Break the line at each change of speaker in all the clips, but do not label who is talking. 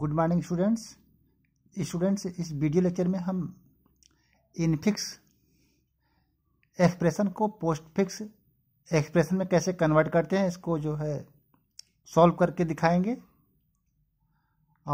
good morning students students इस video lecture में हम इनफिक्स एक्सप्रेशन को पोस्टफिक्स एक्सप्रेशन में कैसे कन्वर्ट करते हैं इसको जो है सॉल्व करके दिखाएंगे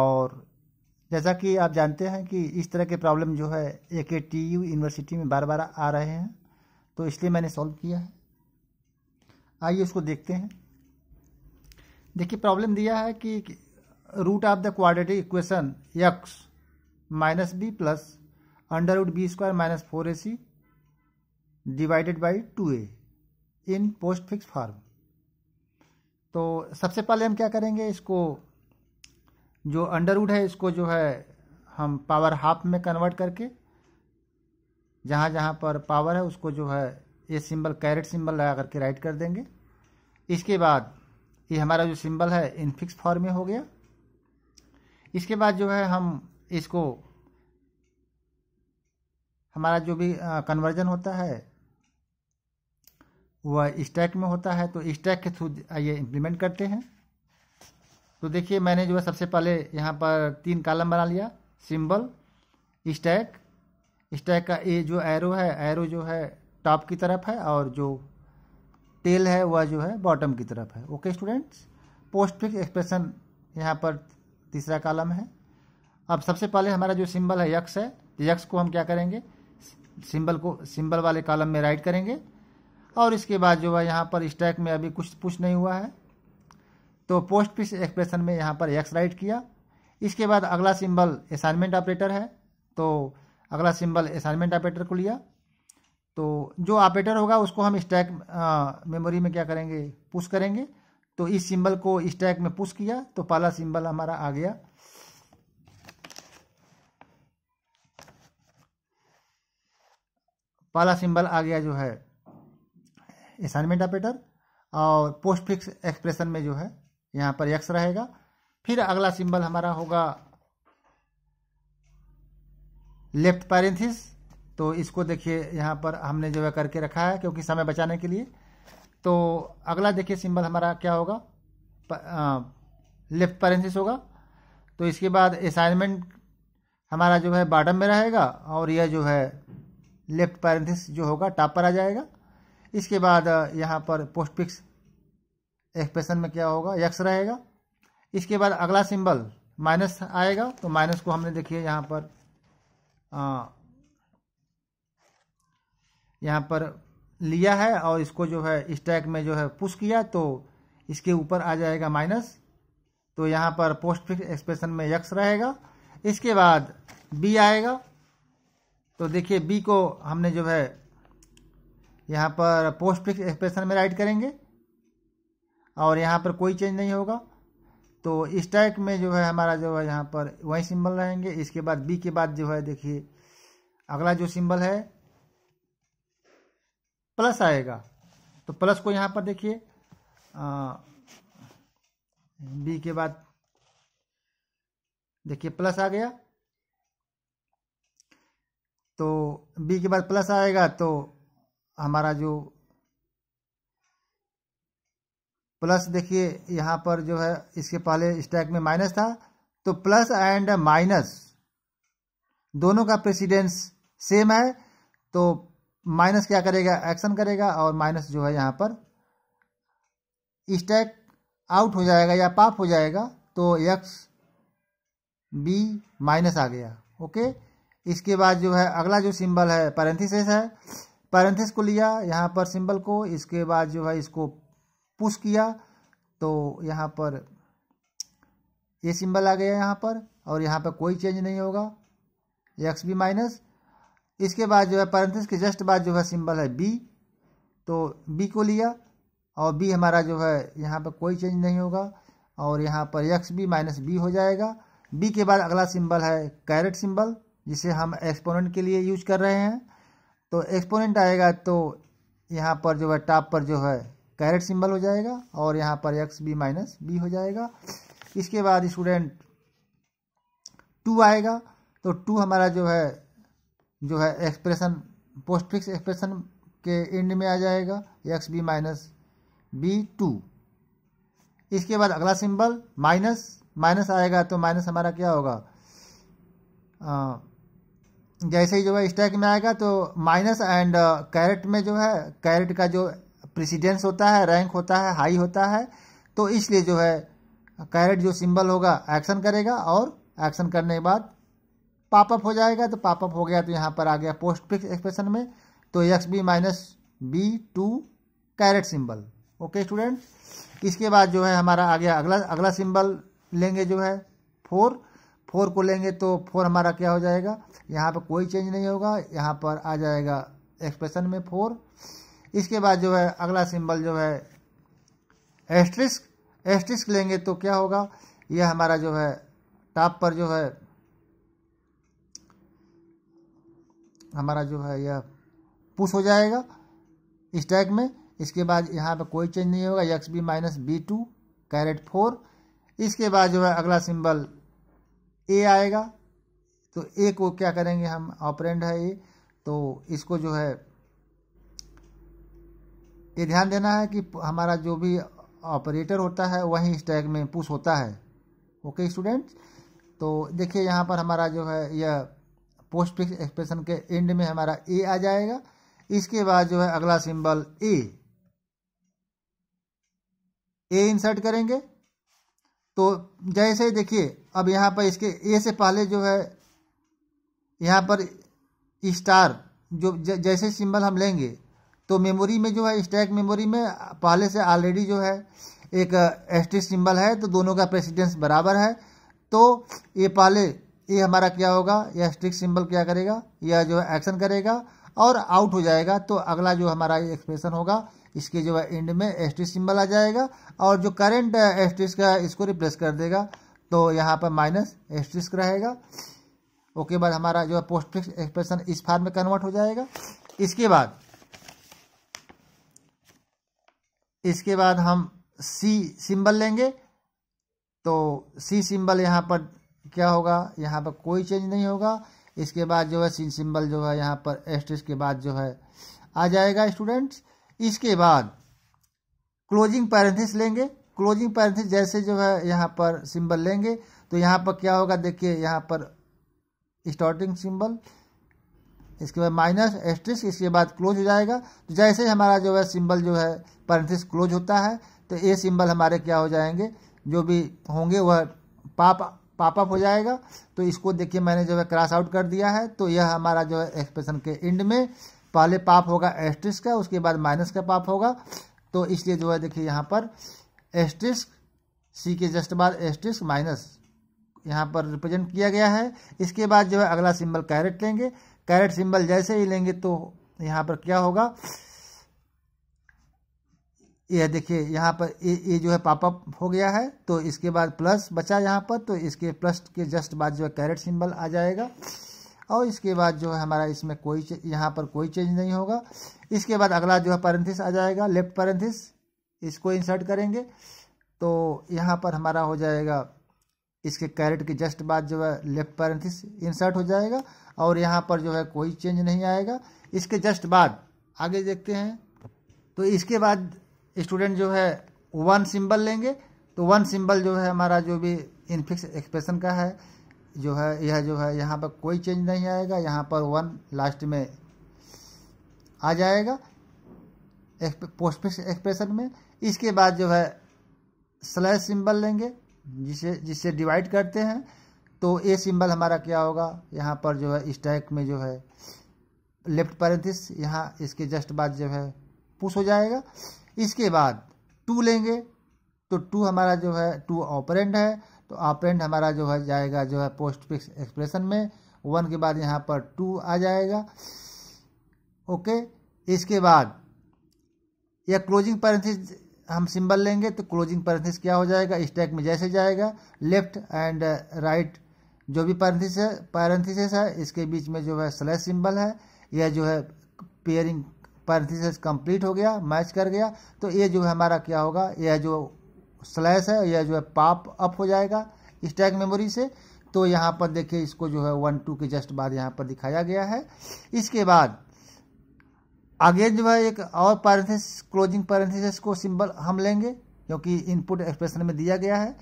और जैसा कि आप जानते हैं कि इस तरह के प्रॉब्लम जो है ए के टी यू यूनिवर्सिटी में बार बार आ रहे हैं तो इसलिए मैंने सॉल्व किया है आइए उसको देखते हैं देखिए प्रॉब्लम दिया है कि root of the quadratic equation x minus b plus under root b square minus four a c divided by two a in postfix form तो सबसे पहले हम क्या करेंगे इसको जो अंडर रूट है इसको जो है हम पावर हाफ में कन्वर्ट करके जहाँ जहाँ पर पावर है उसको जो है ये सिंबल कैरेट सिंबल लगा करके राइट कर देंगे इसके बाद ये हमारा जो सिंबल है इन फिक्स फॉर्म में हो गया इसके बाद जो है हम इसको हमारा जो भी कन्वर्जन होता है वह स्टैक में होता है तो स्टैक के थ्रू ये इम्प्लीमेंट करते हैं तो देखिए मैंने जो है सबसे पहले यहाँ पर तीन कालम बना लिया सिंबल स्टैक स्टैक का ए जो एरो है एरो जो है टॉप की तरफ है और जो टेल है वह जो है बॉटम की तरफ है okay students postfix expression यहाँ पर तीसरा कॉलम है अब सबसे पहले हमारा जो सिंबल है यक्स है तो यक्स को हम क्या करेंगे सिंबल को सिंबल वाले कॉलम में राइट करेंगे और इसके बाद जो है यहाँ पर स्टैक में अभी कुछ पुश नहीं हुआ है तो पोस्ट पिस एक्सप्रेशन में यहाँ पर यक्स राइट किया इसके बाद अगला सिंबल असाइनमेंट ऑपरेटर है तो अगला सिंबल असाइनमेंट ऑपरेटर को लिया तो जो ऑपरेटर होगा उसको हम स्टैक मेमोरी में क्या करेंगे पुश करेंगे तो इस सिंबल को स्टैक में पुश किया तो पहला सिंबल हमारा आ गया पहला सिंबल आ गया जो है असाइनमेंट ऑपरेटर और पोस्ट फिक्स एक्सप्रेशन में जो है यहां पर एक्स रहेगा फिर अगला सिंबल हमारा होगा लेफ्ट पैरेंथिस तो इसको देखिए यहां पर हमने जो है करके रखा है क्योंकि समय बचाने के लिए तो अगला देखिए सिंबल हमारा क्या होगा लेफ्ट पैरेंसिस होगा तो इसके बाद असाइनमेंट हमारा जो है बॉटम में रहेगा और यह जो है लेफ्ट पैरेंथिस जो होगा टॉप पर आ जाएगा इसके बाद यहाँ पर पोस्ट पिक्स एक्सप्रेशन में क्या होगा यक्स रहेगा इसके बाद अगला सिंबल माइनस आएगा तो माइनस को हमने देखिए यहाँ पर आ, यहाँ पर लिया है और इसको जो है स्टैक में जो है पुश किया तो इसके ऊपर आ जाएगा माइनस तो यहाँ पर पोस्ट फिक्स एक्सप्रेशन में यक्स रहेगा इसके बाद बी आएगा तो देखिए बी को हमने जो है यहाँ पर पोस्ट फिक्स एक्सप्रेशन में राइट करेंगे और यहाँ पर कोई चेंज नहीं होगा तो स्टैक में जो है हमारा जो है यहाँ पर वही सिंबल रहेंगे इसके बाद बी के बाद जो है देखिए अगला जो सिंबल है प्लस आएगा तो प्लस को यहाँ पर देखिए बी के बाद देखिए प्लस आ गया तो बी के बाद प्लस आएगा तो हमारा जो प्लस देखिए यहाँ पर जो है इसके पहले स्टैक में माइनस था तो प्लस एंड माइनस दोनों का प्रेसिडेंस सेम है तो माइनस क्या करेगा एक्शन करेगा और माइनस जो है यहाँ पर स्टैक आउट हो जाएगा या पाप हो जाएगा तो एक्स बी माइनस आ गया ओके इसके बाद जो है अगला जो सिंबल है पैरेंथिस है पैरेंथिस को लिया यहाँ पर सिंबल को इसके बाद जो है इसको पुश किया तो यहाँ पर ये सिंबल आ गया यहाँ पर और यहाँ पर कोई चेंज नहीं होगा एक्स बी माइनस इसके बाद जो है पैंतीस के जस्ट बाद जो है सिंबल है बी तो बी को लिया और बी हमारा जो है यहाँ पर कोई चेंज नहीं होगा और यहाँ पर एक्स बी माइनस बी हो जाएगा बी के बाद अगला सिंबल है कैरेट सिंबल जिसे हम एक्सपोनेंट के लिए यूज कर रहे हैं तो एक्सपोनेंट आएगा तो यहाँ पर जो है टॉप पर जो है कैरेट सिंबल हो जाएगा और यहाँ पर एक्स बी माइनस बी हो जाएगा इसके बाद स्टूडेंट टू आएगा तो टू हमारा जो है जो है एक्सप्रेशन पोस्ट फिक्स एक्सप्रेशन के एंड में आ जाएगा x b minus b two इसके बाद अगला सिंबल माइनस माइनस आएगा तो माइनस हमारा क्या होगा आ, जैसे ही जो है स्टैक में आएगा तो माइनस एंड कैरेट में जो है कैरेट का जो प्रेसिडेंस होता है रैंक होता है हाई होता है तो इसलिए जो है कैरेट जो सिंबल होगा एक्शन करेगा और एक्शन करने के बाद पापअप हो जाएगा तो पापअप हो गया तो यहाँ पर आ गया पोस्ट फिक्स एक्सप्रेशन में तो x b minus b two caret symbol okay student इसके बाद जो है हमारा आ गया अगला अगला सिंबल लेंगे जो है फोर फोर को लेंगे तो फोर हमारा क्या हो जाएगा यहाँ पर कोई चेंज नहीं होगा यहाँ पर आ जाएगा एक्सप्रेशन में फोर इसके बाद जो है अगला सिंबल जो है एस्ट्रिस्क एस्ट्रिस्क लेंगे तो क्या होगा यह हमारा जो है टॉप पर जो है हमारा जो है यह पुश हो जाएगा इस टैग में इसके बाद यहाँ पर कोई चेंज नहीं होगा x b minus b two caret four इसके बाद जो है अगला सिंबल ए आएगा तो ए को क्या करेंगे हम ऑपरेंड है ए तो इसको जो है ये ध्यान देना है कि हमारा जो भी ऑपरेटर होता है वहीं इस टैग में पुश होता है ओके स्टूडेंट्स तो देखिए यहाँ पर हमारा जो है यह पोस्ट फिक्स एक्सप्रेशन के एंड में हमारा ए आ जाएगा इसके बाद जो है अगला सिंबल ए ए इंसर्ट करेंगे तो जैसे ही देखिए अब यहाँ पर इसके ए से पहले जो है यहाँ पर स्टार जो जैसे सिंबल हम लेंगे तो मेमोरी में जो है स्टैक मेमोरी में पहले से ऑलरेडी जो है एक एस्ट्रिक uh, सिंबल है तो दोनों का प्रेसिडेंस बराबर है तो ये पहले ये हमारा क्या होगा यह स्टिक सिंबल क्या करेगा यह जो है एक्शन करेगा और आउट हो जाएगा तो अगला जो हमारा एक्सप्रेशन होगा इसके जो है एंड में एस्ट्रिक सिंबल आ जाएगा और जो करेंट एस्ट्रिक uh, का इसको रिप्लेस कर देगा तो यहाँ पर माइनस एस्ट्रिक रहेगा ओके बाद हमारा जो है पोस्टफिक्स एक्सप्रेशन इस फार्म में कन्वर्ट हो जाएगा इसके बाद इसके बाद हम सी सिंबल लेंगे तो सी सिंबल यहाँ पर क्या होगा यहाँ पर कोई चेंज नहीं होगा इसके बाद जो है सिन सिंबल जो है यहाँ पर एस्ट्रिस के बाद जो है आ जाएगा स्टूडेंट्स इसके बाद क्लोजिंग पैरेंथिस लेंगे क्लोजिंग पैरेंथिस जैसे जो है यहाँ पर सिंबल लेंगे तो यहाँ पर क्या होगा देखिए यहाँ पर स्टार्टिंग सिंबल इसके बाद माइनस एस्ट्रिस इसके बाद क्लोज हो जाएगा तो जैसे ही हमारा जो है सिंबल जो है पैरेंथिस क्लोज होता है तो ये सिंबल हमारे क्या हो जाएंगे जो भी होंगे वह पाप पापअप हो जाएगा तो इसको देखिए मैंने जो है क्रॉस आउट कर दिया है तो यह हमारा जो है एक्सप्रेशन के एंड में पहले पाप होगा एस्ट्रिस का उसके बाद माइनस का पाप होगा तो इसलिए जो है देखिए यहाँ पर एस्ट्रिस सी के जस्ट बाद एस्ट्रिस माइनस यहाँ पर रिप्रेजेंट किया गया है इसके बाद जो है अगला सिंबल कैरेट लेंगे कैरेट सिंबल जैसे ही लेंगे तो यहाँ पर क्या होगा यह देखिए यहाँ पर ये ये जो है पापअप हो गया है तो इसके बाद प्लस बचा यहाँ पर तो इसके प्लस के जस्ट बाद जो है कैरेट सिंबल आ जाएगा और इसके बाद जो है हमारा इसमें कोई यहाँ पर कोई चेंज नहीं होगा इसके बाद अगला जो है पैरेंथिस आ जाएगा लेफ्ट पैरेंथिस इसको इंसर्ट करेंगे तो यहाँ पर हमारा हो जाएगा इसके कैरेट के जस्ट बाद जो है लेफ्ट पैरेंथिस इंसर्ट हो जाएगा और यहाँ पर जो है कोई चेंज नहीं आएगा इसके जस्ट बाद आगे देखते हैं तो इसके बाद स्टूडेंट जो है वन सिंबल लेंगे तो वन सिंबल जो है हमारा जो भी इनफिक्स एक्सप्रेशन का है जो है यह जो है यहाँ पर कोई चेंज नहीं आएगा यहाँ पर वन लास्ट में आ जाएगा पोस्टफिक्स एक्सप्रेशन में इसके बाद जो है स्लैश सिंबल लेंगे जिसे जिससे डिवाइड करते हैं तो ए सिंबल हमारा क्या होगा यहाँ पर जो है स्टैक में जो है लेफ्ट पैरेंथिस यहाँ इसके जस्ट बाद जो है पुश हो जाएगा इसके बाद टू लेंगे तो टू हमारा जो है टू ऑपरेंड है तो ऑपरेंड हमारा जो है जाएगा जो है पोस्ट फिक्स एक्सप्रेशन में वन के बाद यहाँ पर टू आ जाएगा ओके इसके बाद यह क्लोजिंग पैरेंथिस हम सिंबल लेंगे तो क्लोजिंग पैरेंथिस क्या हो जाएगा स्टैक में जैसे जाएगा लेफ्ट एंड राइट जो भी पैरेंथिस है पैरेंथिस है इसके बीच में जो है स्लैश सिंबल है यह जो है पेयरिंग पैरथिस कंप्लीट हो गया मैच कर गया तो ये जो है हमारा क्या होगा यह जो स्लैश है यह जो है पाप अप हो जाएगा स्टैक मेमोरी से तो यहाँ पर देखिए इसको जो है वन टू के जस्ट बाद यहाँ पर दिखाया गया है इसके बाद आगे जो है एक और पैरेंथिस क्लोजिंग पैरेंथिस को सिंबल हम लेंगे क्योंकि इनपुट एक्सप्रेशन में दिया गया है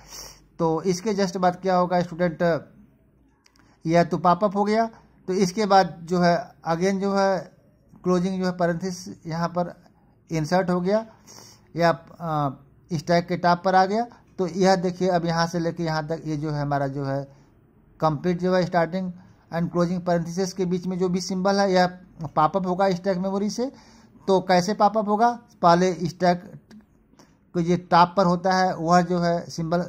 तो इसके जस्ट बाद क्या होगा स्टूडेंट यह तो पापअप हो गया तो इसके बाद जो है अगेन जो है क्लोजिंग जो है पैरेंथिस यहाँ पर इंसर्ट हो गया या स्टैक के टॉप पर आ गया तो यह देखिए अब यहाँ से लेके यहाँ तक ये यह जो है हमारा जो है कंप्लीट जो है स्टार्टिंग एंड क्लोजिंग पैरेंथिस के बीच में जो भी सिंबल है यह पापअप होगा स्टैक मेमोरी से तो कैसे पापअप होगा पहले स्टैक को ये टॉप पर होता है वह जो है सिंबल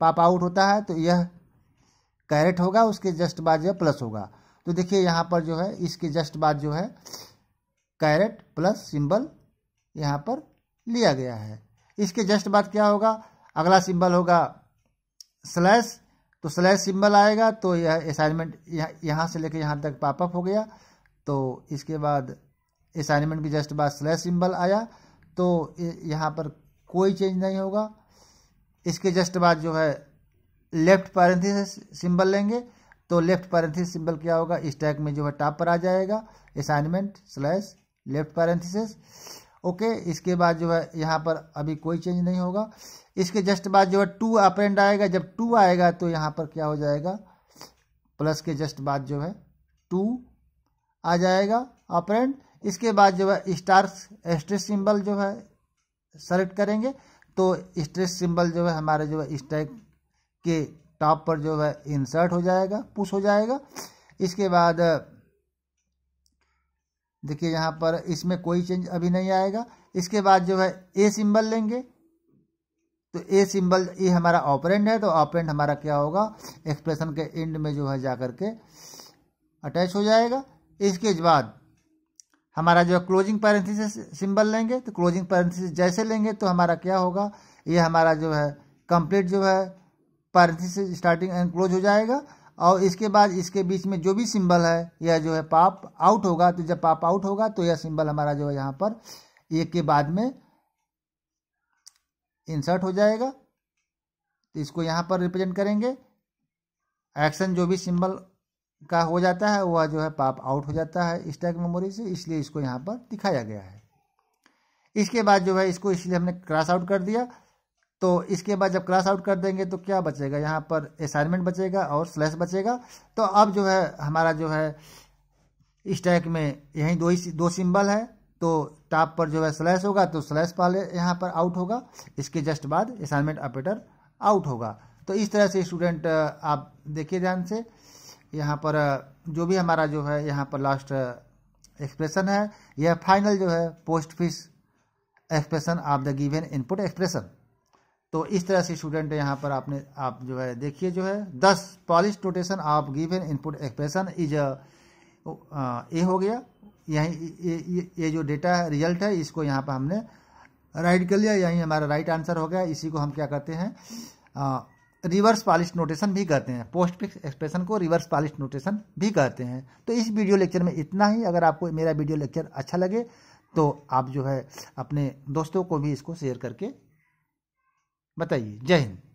पाप आउट होता है तो यह कैरेट होगा उसके जस्ट बाद जो प्लस होगा तो देखिए यहाँ पर जो है इसके जस्ट बाद जो है कैरेट प्लस सिंबल यहाँ पर लिया गया है इसके जस्ट बाद क्या होगा अगला सिंबल होगा स्लैश तो स्लैश सिंबल आएगा तो यह असाइनमेंट यह, यहाँ से लेकर यहाँ तक पापअप हो गया तो इसके बाद असाइनमेंट के जस्ट बाद स्लैश सिंबल आया तो यहाँ पर कोई चेंज नहीं होगा इसके जस्ट बाद जो है लेफ्ट पैरेंथिस सिंबल लेंगे तो लेफ्ट पैरेंथिस सिंबल क्या होगा स्टैक में जो है टॉप पर आ जाएगा assignment slash left parenthesis okay इसके बाद जो है यहाँ पर अभी कोई चेंज नहीं होगा इसके जस्ट बाद जो है टू अपेंड आएगा जब टू आएगा तो यहाँ पर क्या हो जाएगा प्लस के जस्ट बाद जो है टू आ जाएगा ऑपरेंड इसके बाद जो है स्टार स्ट्रेस सिंबल जो है सेलेक्ट करेंगे तो स्ट्रेस सिंबल जो है हमारे जो है स्टैक के टॉप पर जो है इंसर्ट हो जाएगा पुश हो जाएगा इसके बाद देखिए यहाँ पर इसमें कोई चेंज अभी नहीं आएगा इसके बाद जो है ए सिंबल लेंगे तो ए सिंबल ए हमारा ऑपरेंड है तो ऑपरेंड हमारा क्या होगा एक्सप्रेशन के एंड में जो है जा करके अटैच हो जाएगा इसके बाद हमारा जो क्लोजिंग पैरेंथिस सिंबल लेंगे तो क्लोजिंग पैरेंथिस जैसे लेंगे तो हमारा क्या होगा ये हमारा जो है कंप्लीट जो है पैरेंथिस स्टार्टिंग एंड क्लोज हो जाएगा और इसके बाद इसके बीच में जो भी सिंबल है यह जो है पाप आउट होगा तो जब पाप आउट होगा तो यह सिंबल हमारा जो है यहाँ पर एक के बाद में इंसर्ट हो जाएगा तो इसको यहाँ पर रिप्रेजेंट करेंगे एक्शन जो भी सिंबल का हो जाता है वह जो है पाप आउट हो जाता है स्टैक मेमोरी से इसलिए इसको यहाँ पर दिखाया गया है इसके बाद जो है इसको इसलिए हमने क्रॉस आउट कर दिया तो इसके बाद जब क्रॉस आउट कर देंगे तो क्या बचेगा यहाँ पर असाइनमेंट बचेगा और स्लैश बचेगा तो अब जो है हमारा जो है स्टैक में यहीं दो ही दो सिंबल है तो टॉप पर जो है स्लैश होगा तो स्लैश पहले यहाँ पर आउट होगा इसके जस्ट बाद असाइनमेंट ऑपरेटर आउट होगा तो इस तरह से स्टूडेंट आप देखिए ध्यान से यहाँ पर जो भी हमारा जो है यहाँ पर लास्ट एक्सप्रेशन है यह फाइनल जो है postfix expression of the given input expression तो इस तरह से स्टूडेंट यहाँ पर आपने आप जो है देखिए जो है this Polish notation of an input expression is a हो गया यहीं ये जो डेटा है रिजल्ट है इसको यहाँ पर हमने राइट कर लिया यहीं हमारा राइट आंसर हो गया इसी को हम क्या करते हैं रिवर्स पॉलिश नोटेशन भी कहते हैं पोस्ट फिक्स एक्सप्रेशन को रिवर्स पॉलिश नोटेशन भी कहते हैं तो इस वीडियो लेक्चर में इतना ही अगर आपको मेरा वीडियो लेक्चर अच्छा लगे तो आप जो है अपने दोस्तों को भी इसको शेयर करके बताइए जय हिंद